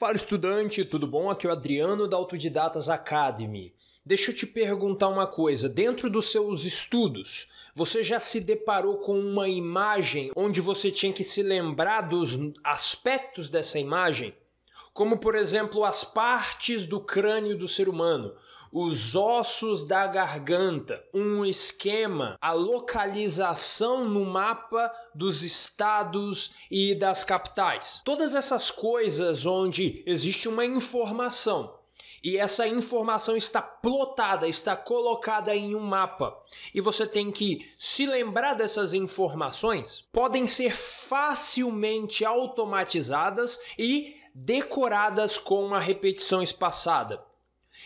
Fala estudante, tudo bom? Aqui é o Adriano da Autodidatas Academy. Deixa eu te perguntar uma coisa: dentro dos seus estudos, você já se deparou com uma imagem onde você tinha que se lembrar dos aspectos dessa imagem? Como, por exemplo, as partes do crânio do ser humano, os ossos da garganta, um esquema, a localização no mapa dos estados e das capitais. Todas essas coisas onde existe uma informação e essa informação está plotada, está colocada em um mapa. E você tem que se lembrar dessas informações, podem ser facilmente automatizadas e decoradas com a repetição espaçada.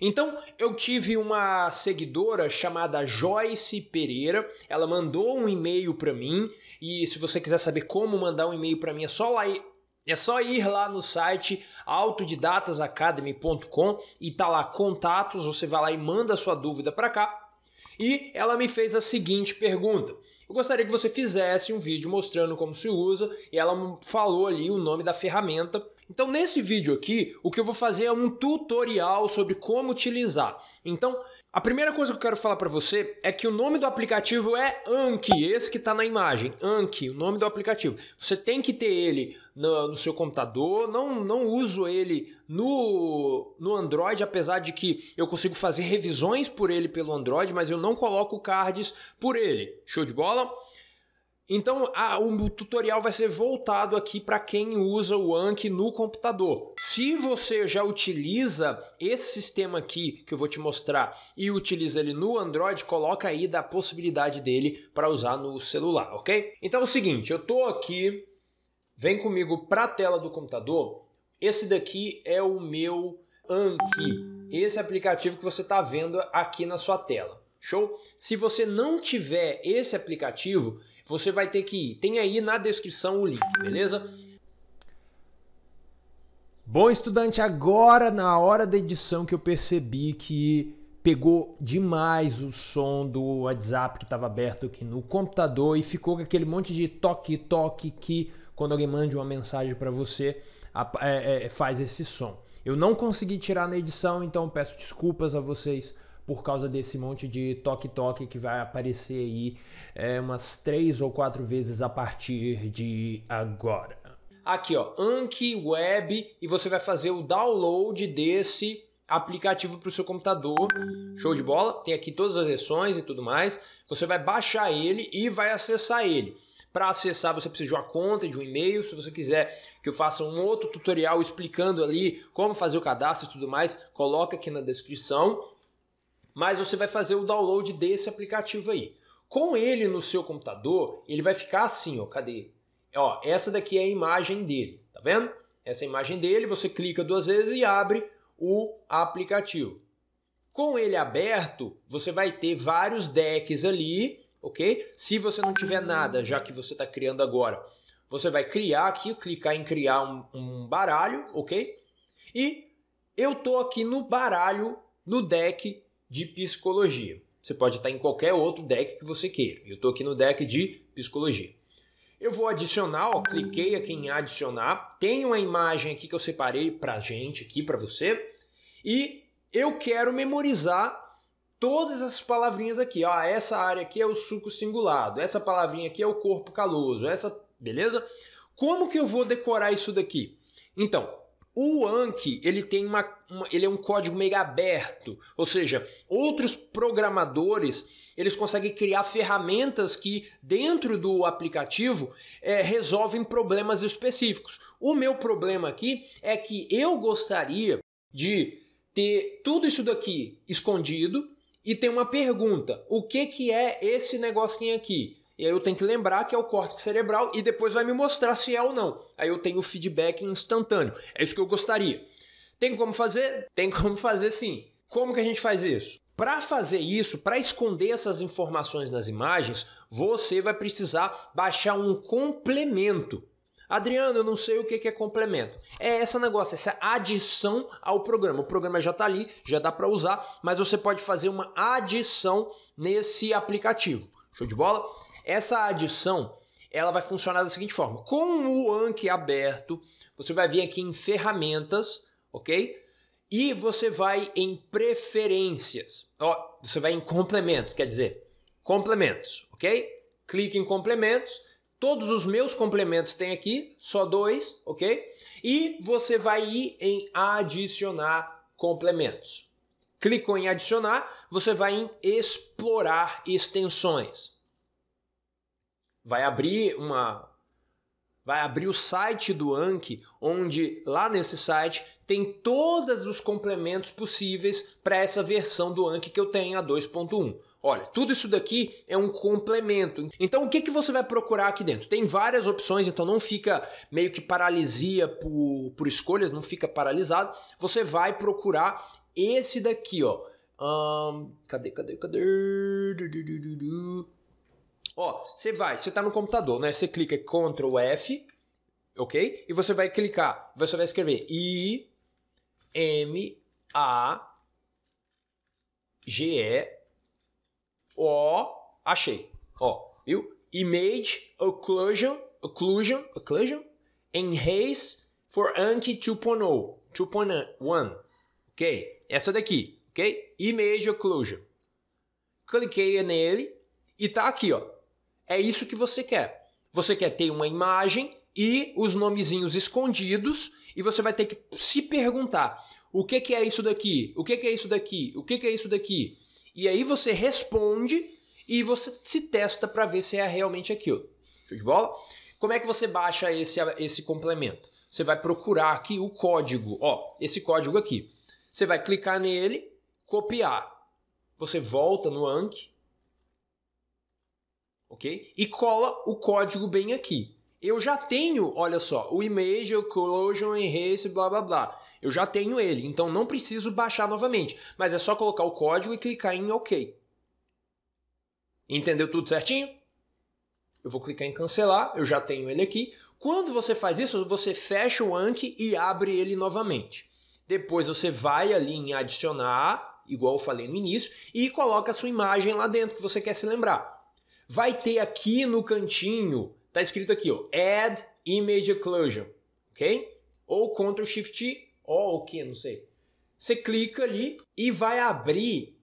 Então, eu tive uma seguidora chamada Joyce Pereira, ela mandou um e-mail para mim, e se você quiser saber como mandar um e-mail para mim, é só lá é só ir lá no site autodidatasacademy.com e tá lá contatos, você vai lá e manda sua dúvida para cá. E ela me fez a seguinte pergunta: Eu gostaria que você fizesse um vídeo mostrando como se usa, e ela falou ali o nome da ferramenta então nesse vídeo aqui, o que eu vou fazer é um tutorial sobre como utilizar. Então, a primeira coisa que eu quero falar para você é que o nome do aplicativo é Anki, esse que está na imagem, Anki, o nome do aplicativo. Você tem que ter ele no, no, seu computador, não, não uso ele no, no Android, apesar de que eu consigo fazer revisões por ele pelo Android, mas eu não coloco cards por ele. Show de bola? Então, o tutorial vai ser voltado aqui para quem usa o Anki no computador. Se você já utiliza esse sistema aqui que eu vou te mostrar e utiliza ele no Android, coloca aí da possibilidade dele para usar no celular, ok? Então é o seguinte, eu tô aqui, vem comigo para a tela do computador. Esse daqui é o meu Anki, esse aplicativo que você está vendo aqui na sua tela. Show? Se você não tiver esse aplicativo, você vai ter que ir. Tem aí na descrição o link, beleza? Bom, estudante, agora na hora da edição que eu percebi que pegou demais o som do WhatsApp que estava aberto aqui no computador e ficou com aquele monte de toque, toque que quando alguém manda uma mensagem para você é, é, faz esse som. Eu não consegui tirar na edição, então peço desculpas a vocês por causa desse monte de toque-toque que vai aparecer aí é, umas três ou quatro vezes a partir de agora. Aqui ó, Anki Web e você vai fazer o download desse aplicativo para o seu computador. Show de bola, tem aqui todas as versões e tudo mais. Você vai baixar ele e vai acessar ele. Para acessar, você precisa de uma conta, de um e-mail. Se você quiser que eu faça um outro tutorial explicando ali como fazer o cadastro e tudo mais, coloca aqui na descrição mas você vai fazer o download desse aplicativo aí. Com ele no seu computador, ele vai ficar assim, ó, cadê? Ó, essa daqui é a imagem dele, tá vendo? Essa é a imagem dele, você clica duas vezes e abre o aplicativo. Com ele aberto, você vai ter vários decks ali, ok? Se você não tiver nada, já que você está criando agora, você vai criar aqui, clicar em criar um, um baralho, ok? E eu tô aqui no baralho, no deck de psicologia. Você pode estar em qualquer outro deck que você queira. Eu estou aqui no deck de psicologia. Eu vou adicionar, ó, cliquei aqui em adicionar. Tem uma imagem aqui que eu separei para gente aqui, para você. E eu quero memorizar todas essas palavrinhas aqui. Ó, essa área aqui é o suco singulado. Essa palavrinha aqui é o corpo caloso. Essa, beleza? Como que eu vou decorar isso daqui? Então, o Anki, ele tem uma, uma, ele é um código meio aberto, ou seja, outros programadores eles conseguem criar ferramentas que dentro do aplicativo é, resolvem problemas específicos. O meu problema aqui é que eu gostaria de ter tudo isso daqui escondido e tem uma pergunta: o que que é esse negocinho aqui? E aí eu tenho que lembrar que é o córtex cerebral e depois vai me mostrar se é ou não. Aí eu tenho o feedback instantâneo. É isso que eu gostaria. Tem como fazer? Tem como fazer sim. Como que a gente faz isso? Para fazer isso, para esconder essas informações nas imagens, você vai precisar baixar um complemento. Adriano, eu não sei o que é complemento. É esse negócio, essa adição ao programa. O programa já está ali, já dá para usar, mas você pode fazer uma adição nesse aplicativo. Show de bola? Essa adição ela vai funcionar da seguinte forma: com o Anki aberto, você vai vir aqui em ferramentas, ok? E você vai em preferências, ó, você vai em complementos, quer dizer, complementos, ok? Clique em complementos, todos os meus complementos tem aqui, só dois, ok? E você vai ir em adicionar complementos. Clicou em adicionar, você vai em explorar extensões vai abrir uma vai abrir o site do Anki, onde lá nesse site tem todos os complementos possíveis para essa versão do Anki que eu tenho a 2.1. Olha, tudo isso daqui é um complemento. Então, o que, que você vai procurar aqui dentro? Tem várias opções, então não fica meio que paralisia por, por escolhas, não fica paralisado. Você vai procurar esse daqui, ó. Um, cadê, cadê, cadê? Ó, você vai, você está no computador, né? Você clica Ctrl F, ok? E você vai clicar, você vai escrever I M A G E O achei. Ó, viu? Image occlusion occlusion occlusion enhance for Anki 2.0 2.1, ok? Essa daqui, ok? Image occlusion. Cliquei nele e tá aqui, ó. É isso que você quer. Você quer ter uma imagem e os nomezinhos escondidos e você vai ter que se perguntar o que, que é isso daqui, o que, que é isso daqui, o que, que é isso daqui. E aí você responde e você se testa para ver se é realmente aquilo. Show de bola? Como é que você baixa esse, esse complemento? Você vai procurar aqui o código, ó, esse código aqui. Você vai clicar nele, copiar. Você volta no Anki, ok? E cola o código bem aqui. Eu já tenho, olha só, o image, occlusion, erase, blá blá blá. Eu já tenho ele, então não preciso baixar novamente. Mas é só colocar o código e clicar em OK. Entendeu tudo certinho? Eu vou clicar em cancelar, eu já tenho ele aqui. Quando você faz isso, você fecha o Anki e abre ele novamente. Depois você vai ali em adicionar, igual eu falei no início, e coloca a sua imagem lá dentro que você quer se lembrar vai ter aqui no cantinho, tá escrito aqui, ó, Add Image Occlusion, ok? Ou Ctrl Shift T, ou o que, não sei. Você clica ali e vai abrir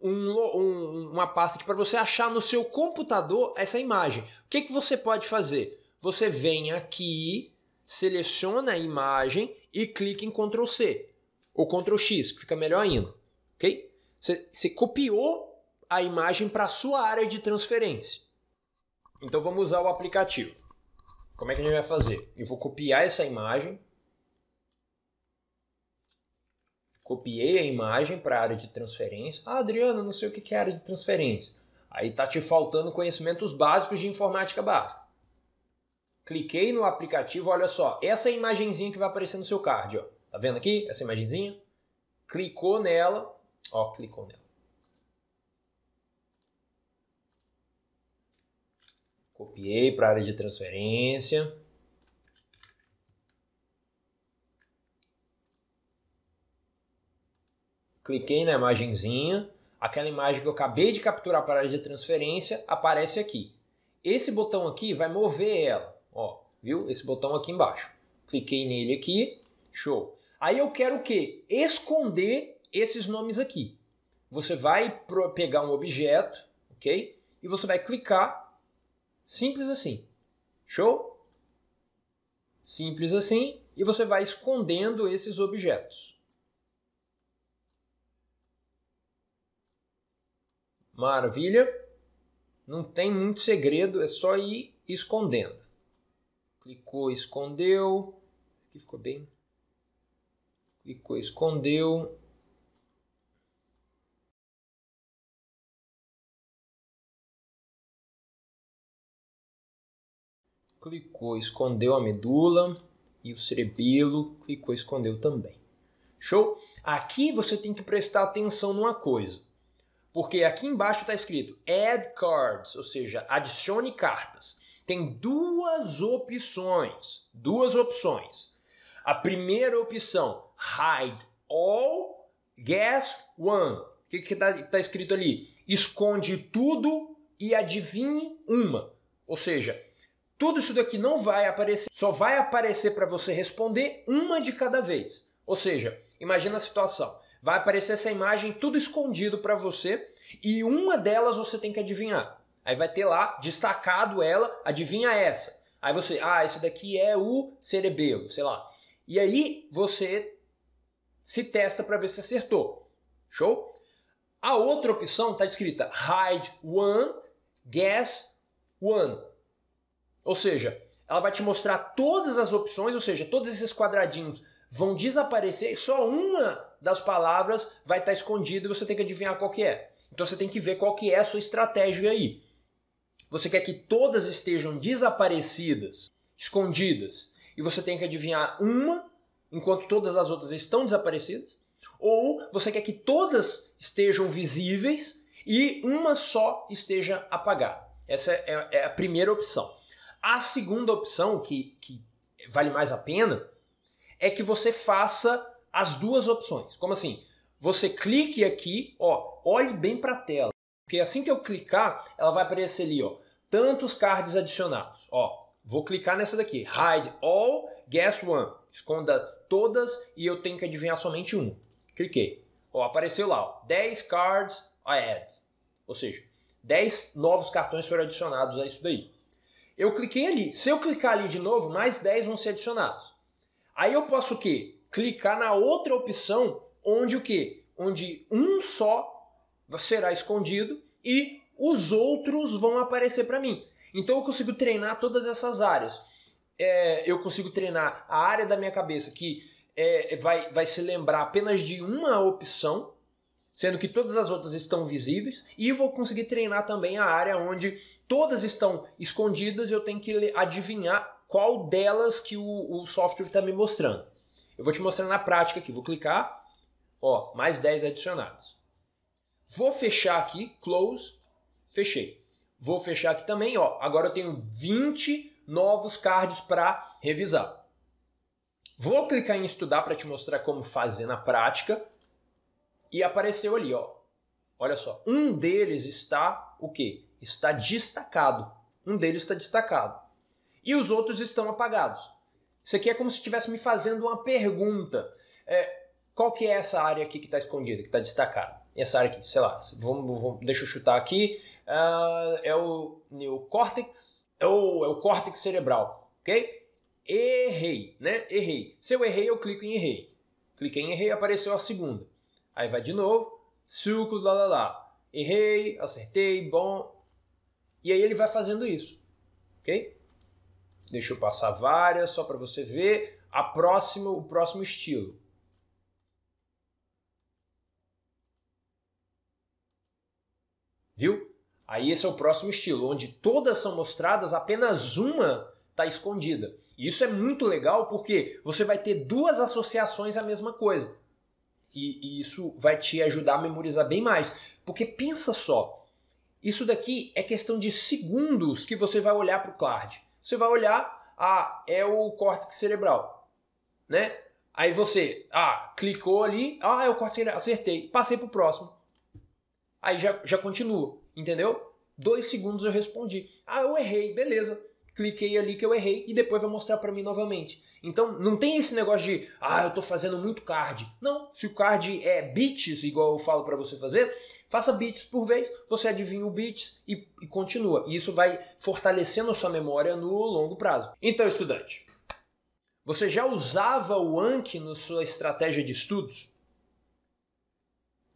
um, um, uma pasta para você achar no seu computador essa imagem. O que, que você pode fazer? Você vem aqui, seleciona a imagem e clica em Ctrl C ou Ctrl X, que fica melhor ainda. Ok? você copiou a imagem para a sua área de transferência. Então vamos usar o aplicativo. Como é que a gente vai fazer? Eu vou copiar essa imagem. Copiei a imagem para a área de transferência. Ah, Adriano, não sei o que é área de transferência. Aí tá te faltando conhecimentos básicos de informática básica. Cliquei no aplicativo, olha só, essa imagenzinha que vai aparecer no seu card, ó. Tá vendo aqui? Essa imagenzinha? Clicou nela, ó, clicou nela. Copiei para a área de transferência. Cliquei na imagenzinha. Aquela imagem que eu acabei de capturar para a área de transferência aparece aqui. Esse botão aqui vai mover ela. Ó, viu? Esse botão aqui embaixo. Cliquei nele aqui. Show. Aí eu quero o quê? Esconder esses nomes aqui. Você vai pegar um objeto, ok? E você vai clicar Simples assim. Show? Simples assim. E você vai escondendo esses objetos. Maravilha. Não tem muito segredo, é só ir escondendo. Clicou, escondeu. Aqui ficou bem. Clicou, escondeu. clicou, escondeu a medula e o cerebelo clicou, escondeu também. Show? Aqui você tem que prestar atenção numa coisa. Porque aqui embaixo está escrito add cards, ou seja, adicione cartas. Tem duas opções. Duas opções. A primeira opção, hide all, guess one. O que está tá escrito ali? Esconde tudo e adivinhe uma. Ou seja, tudo isso daqui não vai aparecer, só vai aparecer para você responder uma de cada vez. Ou seja, imagina a situação. Vai aparecer essa imagem tudo escondido para você e uma delas você tem que adivinhar. Aí vai ter lá destacado ela, adivinha essa. Aí você, ah, esse daqui é o cerebelo, sei lá. E aí você se testa para ver se acertou. Show? A outra opção está escrita hide one, guess one. Ou seja, ela vai te mostrar todas as opções, ou seja, todos esses quadradinhos vão desaparecer, e só uma das palavras vai estar tá escondida e você tem que adivinhar qual que é. Então você tem que ver qual que é a sua estratégia aí. Você quer que todas estejam desaparecidas, escondidas, e você tem que adivinhar uma enquanto todas as outras estão desaparecidas? Ou você quer que todas estejam visíveis e uma só esteja apagada? Essa é, é a primeira opção. A segunda opção, que, que vale mais a pena, é que você faça as duas opções. Como assim? Você clique aqui, ó, olhe bem para a tela. Porque assim que eu clicar, ela vai aparecer ali, ó, tantos cards adicionados. Ó, vou clicar nessa daqui, hide all, guess one. Esconda todas e eu tenho que adivinhar somente um. Cliquei. Ó, apareceu lá, ó, 10 cards add. Ou seja, 10 novos cartões foram adicionados a isso daí. Eu cliquei ali. Se eu clicar ali de novo, mais 10 vão ser adicionados. Aí eu posso o quê? Clicar na outra opção, onde o quê? Onde um só será escondido e os outros vão aparecer para mim. Então eu consigo treinar todas essas áreas. É, eu consigo treinar a área da minha cabeça que é, vai, vai se lembrar apenas de uma opção sendo que todas as outras estão visíveis, e vou conseguir treinar também a área onde todas estão escondidas e eu tenho que adivinhar qual delas que o, o software está me mostrando. Eu vou te mostrar na prática aqui, vou clicar, ó, mais 10 adicionados. Vou fechar aqui, close, fechei. Vou fechar aqui também, ó, agora eu tenho 20 novos cards para revisar. Vou clicar em estudar para te mostrar como fazer na prática e apareceu ali, ó. Olha só, um deles está o quê? Está destacado. Um deles está destacado. E os outros estão apagados. Isso aqui é como se estivesse me fazendo uma pergunta. É, qual que é essa área aqui que está escondida, que está destacada? Essa área aqui, sei lá, vamos, vamos, deixa eu chutar aqui. Uh, é o neocórtex ou é o córtex cerebral, ok? Errei, né? Errei. Se eu errei, eu clico em errei. Cliquei em errei, apareceu a segunda. Aí vai de novo, suco, lá lá lá. Errei, acertei, bom. E aí ele vai fazendo isso, ok? Deixa eu passar várias só para você ver a próxima, o próximo estilo. Viu? Aí esse é o próximo estilo, onde todas são mostradas, apenas uma está escondida. E isso é muito legal porque você vai ter duas associações à mesma coisa. E, e isso vai te ajudar a memorizar bem mais. Porque pensa só, isso daqui é questão de segundos que você vai olhar para o card. Você vai olhar, ah, é o córtex cerebral, né? Aí você, ah, clicou ali, ah, é o córtex cerebral, acertei, passei para o próximo. Aí já, já continua, entendeu? Dois segundos eu respondi. Ah, eu errei, beleza cliquei ali que eu errei e depois vai mostrar para mim novamente. Então não tem esse negócio de, ah, eu estou fazendo muito card. Não, se o card é bits, igual eu falo para você fazer, faça bits por vez, você adivinha o bits e, e continua. E isso vai fortalecendo a sua memória no longo prazo. Então, estudante, você já usava o Anki na sua estratégia de estudos?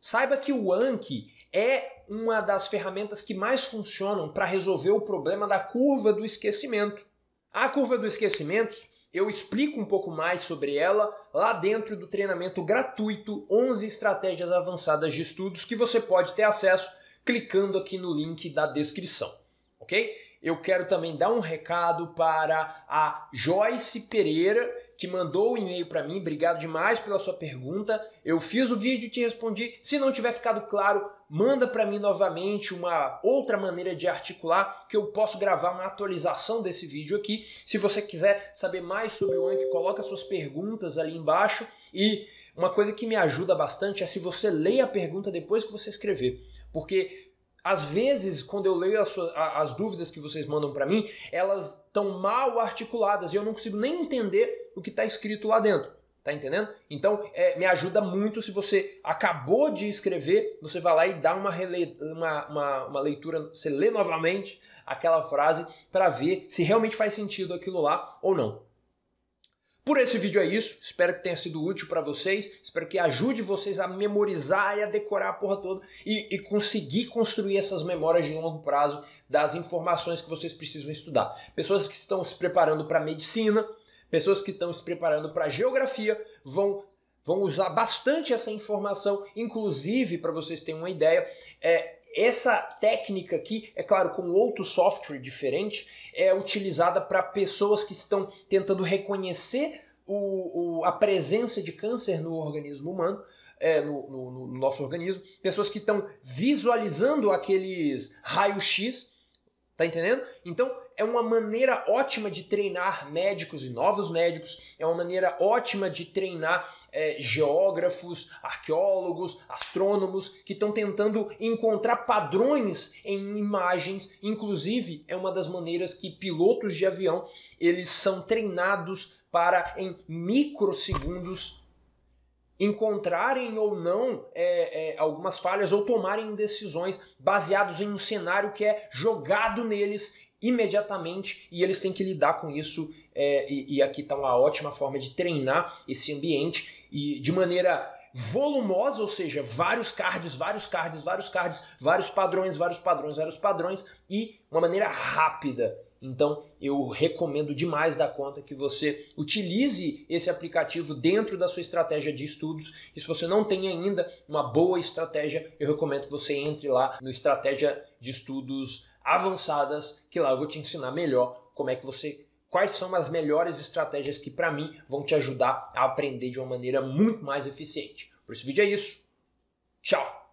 Saiba que o Anki é uma das ferramentas que mais funcionam para resolver o problema da curva do esquecimento. A curva do esquecimento, eu explico um pouco mais sobre ela lá dentro do treinamento gratuito 11 estratégias avançadas de estudos que você pode ter acesso clicando aqui no link da descrição, ok? Eu quero também dar um recado para a Joyce Pereira, que mandou o um e-mail para mim. Obrigado demais pela sua pergunta. Eu fiz o vídeo e te respondi. Se não tiver ficado claro, manda para mim novamente uma outra maneira de articular que eu posso gravar uma atualização desse vídeo aqui. Se você quiser saber mais sobre o Anki, coloca suas perguntas ali embaixo e uma coisa que me ajuda bastante é se você lê a pergunta depois que você escrever, porque às vezes, quando eu leio as, suas, as dúvidas que vocês mandam para mim, elas estão mal articuladas e eu não consigo nem entender o que está escrito lá dentro. Tá entendendo? Então, é, me ajuda muito se você acabou de escrever, você vai lá e dá uma, rele... uma, uma, uma leitura, você lê novamente aquela frase para ver se realmente faz sentido aquilo lá ou não. Por esse vídeo é isso. Espero que tenha sido útil para vocês. Espero que ajude vocês a memorizar e a decorar a porra toda e, e, conseguir construir essas memórias de longo prazo das informações que vocês precisam estudar. Pessoas que estão se preparando para medicina, Pessoas que estão se preparando para geografia vão vão usar bastante essa informação, inclusive para vocês terem uma ideia, é, essa técnica aqui, é claro, com outro software diferente, é utilizada para pessoas que estão tentando reconhecer o, o, a presença de câncer no organismo humano, é, no, no, no, nosso organismo, pessoas que estão visualizando aqueles raios x Tá entendendo? Então é uma maneira ótima de treinar médicos e novos médicos, é uma maneira ótima de treinar é, geógrafos, arqueólogos, astrônomos que estão tentando encontrar padrões em imagens. Inclusive, é uma das maneiras que pilotos de avião eles são treinados para em microsegundos encontrarem ou não é, é, algumas falhas ou tomarem decisões baseados em um cenário que é jogado neles imediatamente e eles têm que lidar com isso é, e, e, aqui está uma ótima forma de treinar esse ambiente e de maneira volumosa, ou seja, vários cards, vários cards, vários cards, vários padrões, vários padrões, vários padrões e uma maneira rápida então eu recomendo demais da conta que você utilize esse aplicativo dentro da sua estratégia de estudos. E se você não tem ainda uma boa estratégia, eu recomendo que você entre lá no Estratégia de Estudos Avançadas, que lá eu vou te ensinar melhor como é que você quais são as melhores estratégias que para mim vão te ajudar a aprender de uma maneira muito mais eficiente. Por esse vídeo é isso. Tchau.